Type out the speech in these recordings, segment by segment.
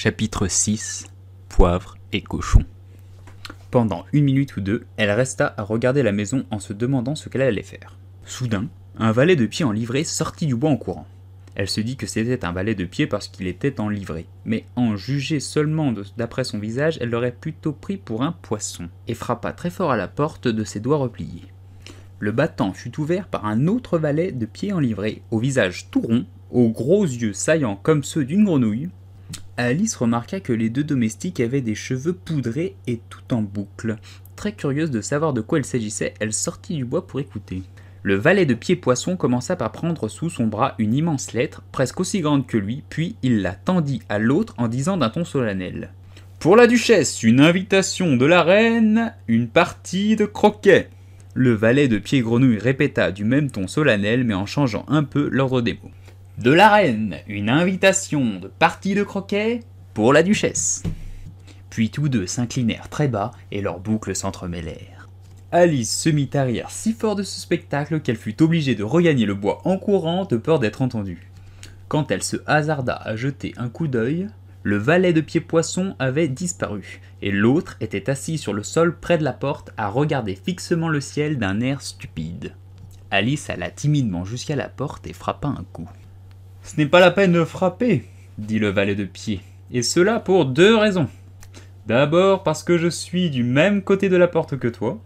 Chapitre 6 Poivre et cochon. Pendant une minute ou deux, elle resta à regarder la maison en se demandant ce qu'elle allait faire. Soudain, un valet de pied en livrée sortit du bois en courant. Elle se dit que c'était un valet de pied parce qu'il était en livrée, mais en juger seulement d'après son visage, elle l'aurait plutôt pris pour un poisson, et frappa très fort à la porte de ses doigts repliés. Le battant fut ouvert par un autre valet de pied en livrée, au visage tout rond, aux gros yeux saillants comme ceux d'une grenouille, Alice remarqua que les deux domestiques avaient des cheveux poudrés et tout en boucle. Très curieuse de savoir de quoi il s'agissait, elle sortit du bois pour écouter. Le valet de Pied-Poisson commença par prendre sous son bras une immense lettre, presque aussi grande que lui, puis il la tendit à l'autre en disant d'un ton solennel Pour la duchesse, une invitation de la reine, une partie de croquet. Le valet de Pied-Grenouille répéta du même ton solennel, mais en changeant un peu l'ordre des mots. De la reine, une invitation de partie de croquet pour la duchesse. Puis tous deux s'inclinèrent très bas et leurs boucles s'entremêlèrent. Alice se mit à rire si fort de ce spectacle qu'elle fut obligée de regagner le bois en courant de peur d'être entendue. Quand elle se hasarda à jeter un coup d'œil, le valet de Pied-Poisson avait disparu, et l'autre était assis sur le sol près de la porte à regarder fixement le ciel d'un air stupide. Alice alla timidement jusqu'à la porte et frappa un coup. Ce n'est pas la peine de frapper, dit le valet de pied, et cela pour deux raisons. D'abord parce que je suis du même côté de la porte que toi.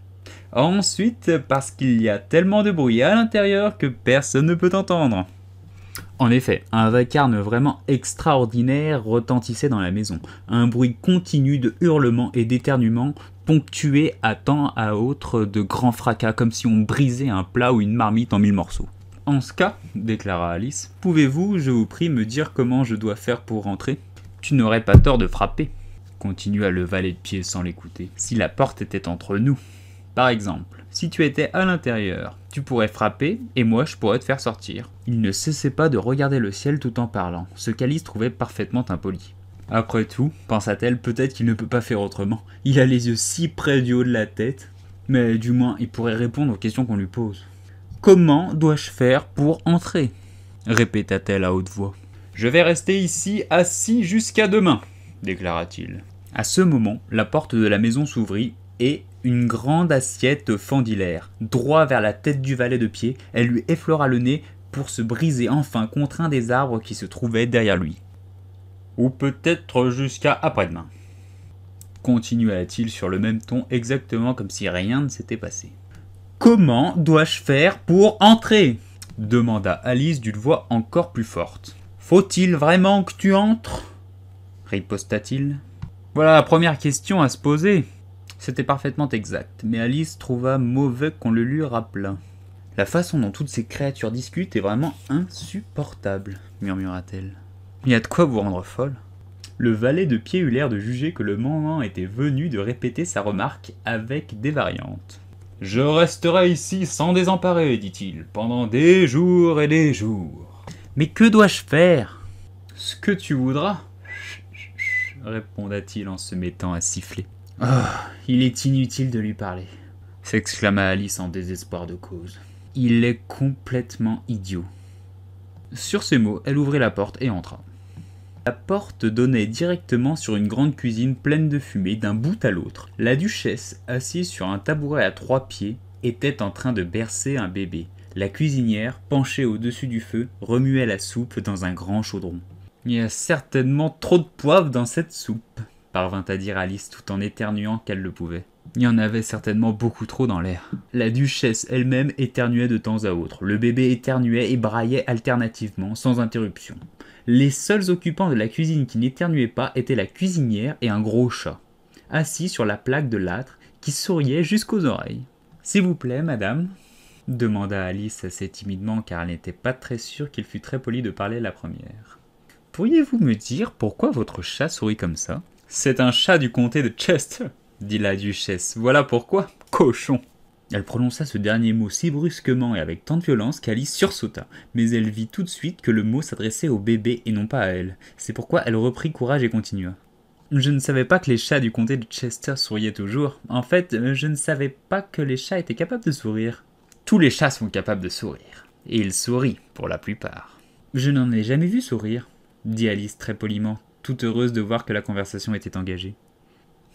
Ensuite parce qu'il y a tellement de bruit à l'intérieur que personne ne peut t'entendre. En effet, un vacarme vraiment extraordinaire retentissait dans la maison, un bruit continu de hurlements et d'éternuements, ponctué à temps à autre de grands fracas, comme si on brisait un plat ou une marmite en mille morceaux. En ce cas, déclara Alice, pouvez-vous, je vous prie, me dire comment je dois faire pour rentrer Tu n'aurais pas tort de frapper, continua le valet de pied sans l'écouter, si la porte était entre nous. Par exemple, si tu étais à l'intérieur, tu pourrais frapper et moi je pourrais te faire sortir. Il ne cessait pas de regarder le ciel tout en parlant, ce qu'Alice trouvait parfaitement impoli. Après tout, pensa-t-elle, peut-être qu'il ne peut pas faire autrement. Il a les yeux si près du haut de la tête, mais du moins il pourrait répondre aux questions qu'on lui pose. Comment dois-je faire pour entrer répéta-t-elle à haute voix. Je vais rester ici assis jusqu'à demain, déclara-t-il. À ce moment, la porte de la maison s'ouvrit et une grande assiette l'air. droit vers la tête du valet de pied, elle lui effleura le nez pour se briser enfin contre un des arbres qui se trouvait derrière lui. Ou peut-être jusqu'à après-demain. Continua-t-il sur le même ton exactement comme si rien ne s'était passé. Comment dois-je faire pour entrer demanda Alice d'une voix encore plus forte. Faut-il vraiment que tu entres riposta-t-il. Voilà la première question à se poser. C'était parfaitement exact, mais Alice trouva mauvais qu'on le lui rappelât. La façon dont toutes ces créatures discutent est vraiment insupportable, murmura-t-elle. Il y a de quoi vous rendre folle. Le valet de pied eut l'air de juger que le moment était venu de répéter sa remarque avec des variantes. Je resterai ici sans désemparer, dit-il, pendant des jours et des jours. Mais que dois-je faire Ce que tu voudras, répondit-il en se mettant à siffler. Oh, il est inutile de lui parler, s'exclama Alice en désespoir de cause. Il est complètement idiot. Sur ces mots, elle ouvrit la porte et entra. La porte donnait directement sur une grande cuisine pleine de fumée d'un bout à l'autre. La duchesse, assise sur un tabouret à trois pieds, était en train de bercer un bébé. La cuisinière, penchée au-dessus du feu, remuait la soupe dans un grand chaudron. Il y a certainement trop de poivre dans cette soupe, parvint à dire Alice tout en éternuant qu'elle le pouvait. Il y en avait certainement beaucoup trop dans l'air. La duchesse elle-même éternuait de temps à autre. Le bébé éternuait et braillait alternativement, sans interruption. Les seuls occupants de la cuisine qui n'éternuaient pas étaient la cuisinière et un gros chat, assis sur la plaque de l'âtre, qui souriait jusqu'aux oreilles. S'il vous plaît, madame demanda Alice assez timidement car elle n'était pas très sûre qu'il fût très poli de parler la première. Pourriez-vous me dire pourquoi votre chat sourit comme ça C'est un chat du comté de Chester, dit la duchesse. Voilà pourquoi, cochon elle prononça ce dernier mot si brusquement et avec tant de violence qu'Alice sursauta, mais elle vit tout de suite que le mot s'adressait au bébé et non pas à elle. C'est pourquoi elle reprit courage et continua. Je ne savais pas que les chats du comté de Chester souriaient toujours. En fait, je ne savais pas que les chats étaient capables de sourire. Tous les chats sont capables de sourire. Et ils sourient, pour la plupart. Je n'en ai jamais vu sourire, dit Alice très poliment, toute heureuse de voir que la conversation était engagée.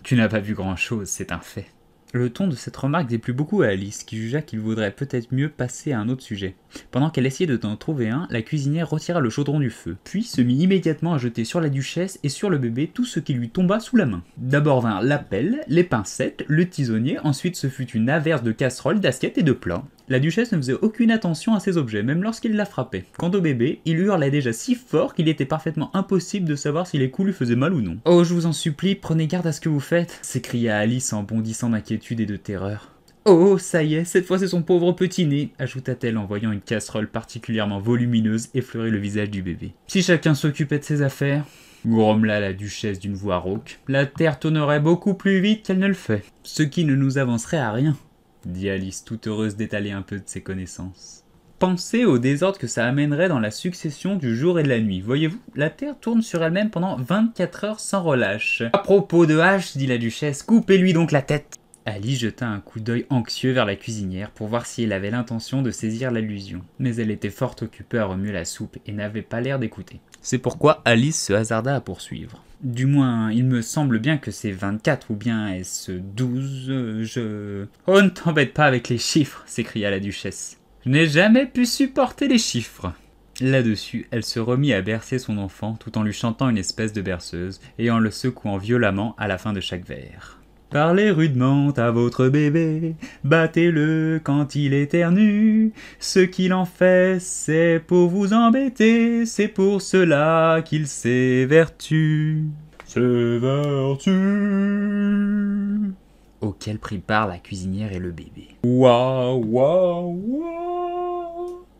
Tu n'as pas vu grand-chose, c'est un fait. Le ton de cette remarque déplut beaucoup à Alice, qui jugea qu'il vaudrait peut-être mieux passer à un autre sujet. Pendant qu'elle essayait de t'en trouver un, la cuisinière retira le chaudron du feu, puis se mit immédiatement à jeter sur la duchesse et sur le bébé tout ce qui lui tomba sous la main. D'abord vinrent la pelle, les pincettes, le tisonnier, ensuite ce fut une averse de casseroles, d'assiettes et de plats. La duchesse ne faisait aucune attention à ces objets, même lorsqu'il la frappait. Quant au bébé, il hurlait déjà si fort qu'il était parfaitement impossible de savoir si les coups lui faisaient mal ou non. Oh, je vous en supplie, prenez garde à ce que vous faites s'écria Alice en bondissant d'inquiétude et de terreur. Oh, oh ça y est, cette fois c'est son pauvre petit nez, ajouta-t-elle en voyant une casserole particulièrement volumineuse effleurer le visage du bébé. Si chacun s'occupait de ses affaires, grommela la duchesse d'une voix rauque, la terre tournerait beaucoup plus vite qu'elle ne le fait, ce qui ne nous avancerait à rien dit Alice, toute heureuse d'étaler un peu de ses connaissances. Pensez au désordre que ça amènerait dans la succession du jour et de la nuit. Voyez-vous, la Terre tourne sur elle-même pendant 24 heures sans relâche. À propos de H, dit la duchesse, coupez-lui donc la tête. Alice jeta un coup d'œil anxieux vers la cuisinière pour voir si elle avait l'intention de saisir l'allusion, mais elle était fort occupée à remuer la soupe et n'avait pas l'air d'écouter. C'est pourquoi Alice se hasarda à poursuivre. Du moins, il me semble bien que c'est 24 ou bien est-ce 12 Je... Oh, ne t'embête pas avec les chiffres s'écria la duchesse. Je n'ai jamais pu supporter les chiffres. Là-dessus, elle se remit à bercer son enfant tout en lui chantant une espèce de berceuse et en le secouant violemment à la fin de chaque vers. Parlez rudement à votre bébé, battez-le quand il éternue. Ce qu'il en fait, c'est pour vous embêter, c'est pour cela qu'il s'évertue. S'évertue. Auquel prix part la cuisinière et le bébé. Waouh, waouh, waouh.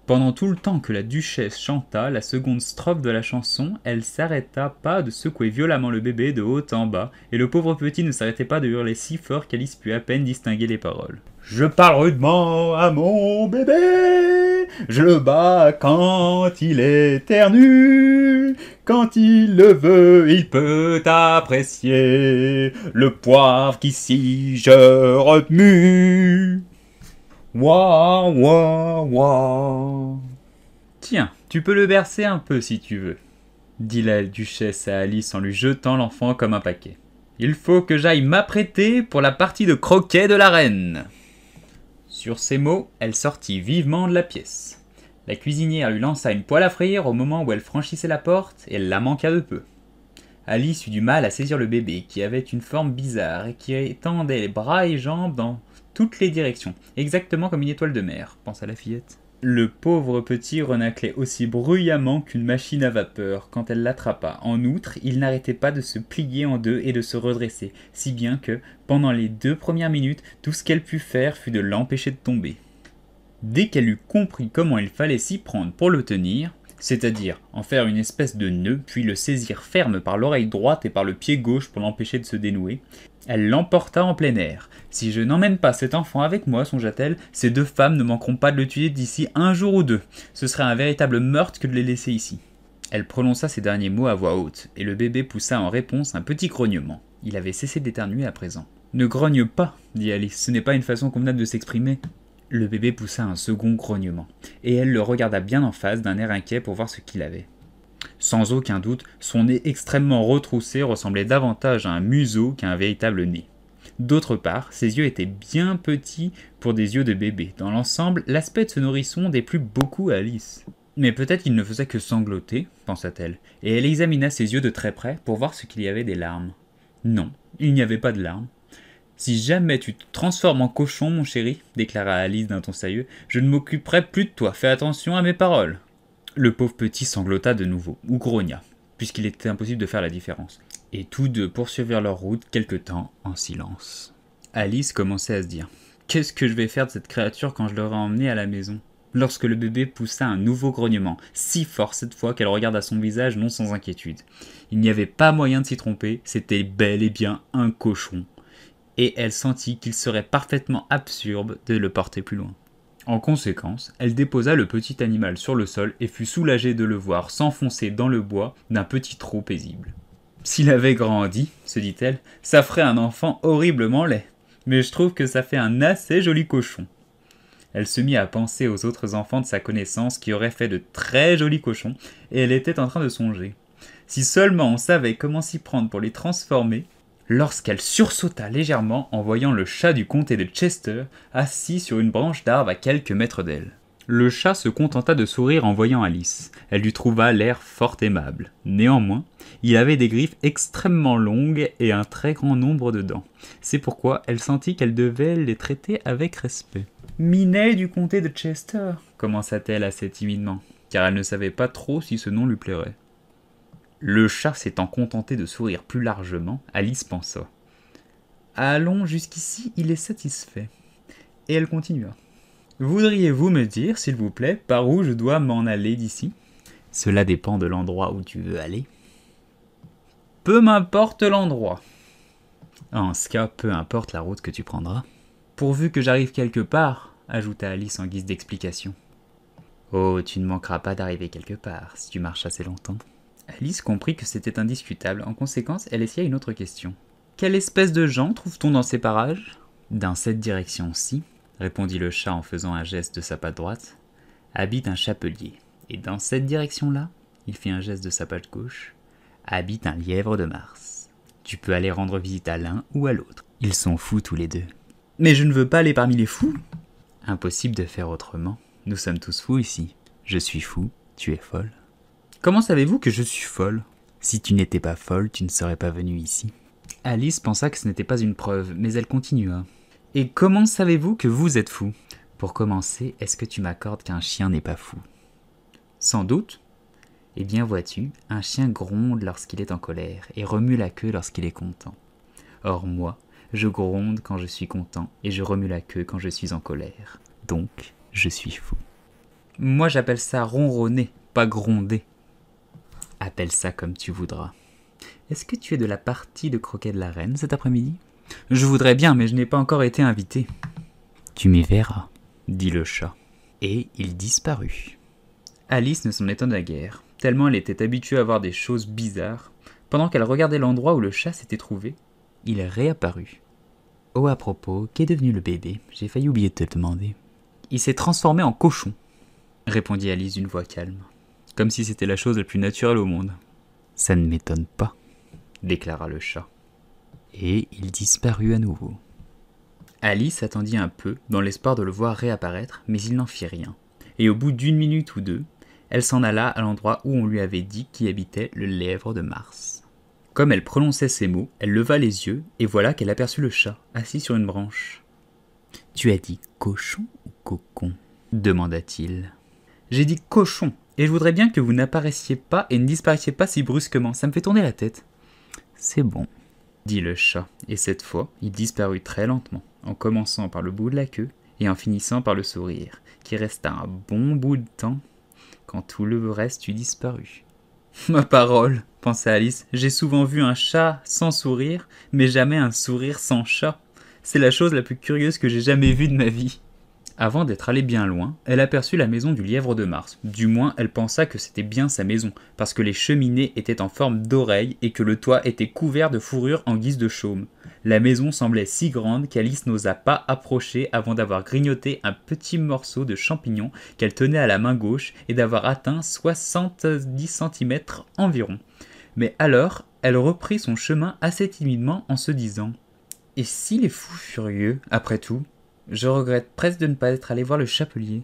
Pendant tout le temps que la duchesse chanta la seconde strophe de la chanson, elle s'arrêta pas de secouer violemment le bébé de haut en bas, et le pauvre petit ne s'arrêtait pas de hurler si fort qu'Alice put à peine distinguer les paroles. Je parle rudement à mon bébé, je le bats quand il est ternu, quand il le veut, il peut apprécier le poivre qu'ici je remue. Tiens, tu peux le bercer un peu si tu veux, dit la duchesse à Alice en lui jetant l'enfant comme un paquet. Il faut que j'aille m'apprêter pour la partie de croquet de la reine. Sur ces mots, elle sortit vivement de la pièce. La cuisinière lui lança une poêle à frire au moment où elle franchissait la porte et elle la manqua de peu. Alice eut du mal à saisir le bébé qui avait une forme bizarre et qui étendait les bras et jambes dans toutes les directions, exactement comme une étoile de mer, pense à la fillette. Le pauvre petit renaclait aussi bruyamment qu'une machine à vapeur quand elle l'attrapa. En outre, il n'arrêtait pas de se plier en deux et de se redresser, si bien que, pendant les deux premières minutes, tout ce qu'elle put faire fut de l'empêcher de tomber. Dès qu'elle eut compris comment il fallait s'y prendre pour le tenir, c'est-à-dire en faire une espèce de nœud, puis le saisir ferme par l'oreille droite et par le pied gauche pour l'empêcher de se dénouer. Elle l'emporta en plein air. Si je n'emmène pas cet enfant avec moi, songea-t-elle, ces deux femmes ne manqueront pas de le tuer d'ici un jour ou deux. Ce serait un véritable meurtre que de les laisser ici. Elle prononça ces derniers mots à voix haute, et le bébé poussa en réponse un petit grognement. Il avait cessé d'éternuer à présent. Ne grogne pas, dit Alice, ce n'est pas une façon convenable de s'exprimer. Le bébé poussa un second grognement, et elle le regarda bien en face d'un air inquiet pour voir ce qu'il avait. Sans aucun doute, son nez extrêmement retroussé ressemblait davantage à un museau qu'à un véritable nez. D'autre part, ses yeux étaient bien petits pour des yeux de bébé. Dans l'ensemble, l'aspect de ce nourrisson déplut beaucoup à Alice. Mais peut-être qu'il ne faisait que sangloter, pensa-t-elle, et elle examina ses yeux de très près pour voir ce qu'il y avait des larmes. Non, il n'y avait pas de larmes, si jamais tu te transformes en cochon, mon chéri, déclara Alice d'un ton sérieux, je ne m'occuperai plus de toi, fais attention à mes paroles. Le pauvre petit sanglota de nouveau, ou grogna, puisqu'il était impossible de faire la différence. Et tous deux poursuivirent leur route quelque temps en silence. Alice commençait à se dire Qu'est-ce que je vais faire de cette créature quand je l'aurai emmenée à la maison Lorsque le bébé poussa un nouveau grognement, si fort cette fois qu'elle regarda son visage non sans inquiétude. Il n'y avait pas moyen de s'y tromper, c'était bel et bien un cochon et elle sentit qu'il serait parfaitement absurde de le porter plus loin. En conséquence, elle déposa le petit animal sur le sol et fut soulagée de le voir s'enfoncer dans le bois d'un petit trou paisible. S'il avait grandi, se dit-elle, ça ferait un enfant horriblement laid. Mais je trouve que ça fait un assez joli cochon. Elle se mit à penser aux autres enfants de sa connaissance qui auraient fait de très jolis cochons, et elle était en train de songer. Si seulement on savait comment s'y prendre pour les transformer, lorsqu'elle sursauta légèrement en voyant le chat du comté de Chester assis sur une branche d'arbre à quelques mètres d'elle. Le chat se contenta de sourire en voyant Alice. Elle lui trouva l'air fort aimable. Néanmoins, il avait des griffes extrêmement longues et un très grand nombre de dents. C'est pourquoi elle sentit qu'elle devait les traiter avec respect. Minet du comté de Chester, commença-t-elle assez timidement, car elle ne savait pas trop si ce nom lui plairait. Le chat s'étant contenté de sourire plus largement, Alice pensa. Allons, jusqu'ici, il est satisfait. Et elle continua. Voudriez-vous me dire, s'il vous plaît, par où je dois m'en aller d'ici Cela dépend de l'endroit où tu veux aller. Peu m'importe l'endroit. En ce cas, peu importe la route que tu prendras. Pourvu que j'arrive quelque part, ajouta Alice en guise d'explication. Oh, tu ne manqueras pas d'arriver quelque part si tu marches assez longtemps. Alice comprit que c'était indiscutable, en conséquence, elle essaya une autre question. Quelle espèce de gens trouve-t-on dans ces parages Dans cette direction-ci, répondit le chat en faisant un geste de sa patte droite, habite un chapelier. Et dans cette direction-là, il fit un geste de sa patte gauche, habite un lièvre de Mars. Tu peux aller rendre visite à l'un ou à l'autre. Ils sont fous tous les deux. Mais je ne veux pas aller parmi les fous. Impossible de faire autrement. Nous sommes tous fous ici. Je suis fou, tu es folle. Comment savez-vous que je suis folle Si tu n'étais pas folle, tu ne serais pas venue ici. Alice pensa que ce n'était pas une preuve, mais elle continua. Et comment savez-vous que vous êtes fou Pour commencer, est-ce que tu m'accordes qu'un chien n'est pas fou Sans doute. Eh bien vois-tu, un chien gronde lorsqu'il est en colère et remue la queue lorsqu'il est content. Or moi, je gronde quand je suis content et je remue la queue quand je suis en colère. Donc, je suis fou. Moi j'appelle ça ronronner, pas gronder. Appelle ça comme tu voudras. Est-ce que tu es de la partie de croquet de la reine cet après-midi Je voudrais bien, mais je n'ai pas encore été invité. Tu m'y verras, dit le chat. Et il disparut. Alice ne s'en étonna guère, tellement elle était habituée à voir des choses bizarres. Pendant qu'elle regardait l'endroit où le chat s'était trouvé, il réapparut. Oh à propos, qu'est devenu le bébé J'ai failli oublier de te demander. Il s'est transformé en cochon, répondit Alice d'une voix calme comme si c'était la chose la plus naturelle au monde. Ça ne m'étonne pas, déclara le chat. Et il disparut à nouveau. Alice attendit un peu, dans l'espoir de le voir réapparaître, mais il n'en fit rien. Et au bout d'une minute ou deux, elle s'en alla à l'endroit où on lui avait dit qu'y habitait le lèvre de Mars. Comme elle prononçait ces mots, elle leva les yeux, et voilà qu'elle aperçut le chat, assis sur une branche. Tu as dit cochon ou cocon demanda-t-il. J'ai dit cochon, et je voudrais bien que vous n'apparaissiez pas et ne disparaissiez pas si brusquement, ça me fait tourner la tête. C'est bon, dit le chat, et cette fois, il disparut très lentement, en commençant par le bout de la queue et en finissant par le sourire, qui resta un bon bout de temps quand tout le reste eut disparu. Ma parole, pensa Alice, j'ai souvent vu un chat sans sourire, mais jamais un sourire sans chat. C'est la chose la plus curieuse que j'ai jamais vue de ma vie avant d'être allée bien loin, elle aperçut la maison du lièvre de Mars. Du moins, elle pensa que c'était bien sa maison, parce que les cheminées étaient en forme d'oreilles et que le toit était couvert de fourrure en guise de chaume. La maison semblait si grande qu'Alice n'osa pas approcher avant d'avoir grignoté un petit morceau de champignon qu'elle tenait à la main gauche et d'avoir atteint 70 cm environ. Mais alors, elle reprit son chemin assez timidement en se disant Et si les fous furieux, après tout, je regrette presque de ne pas être allé voir le chapelier,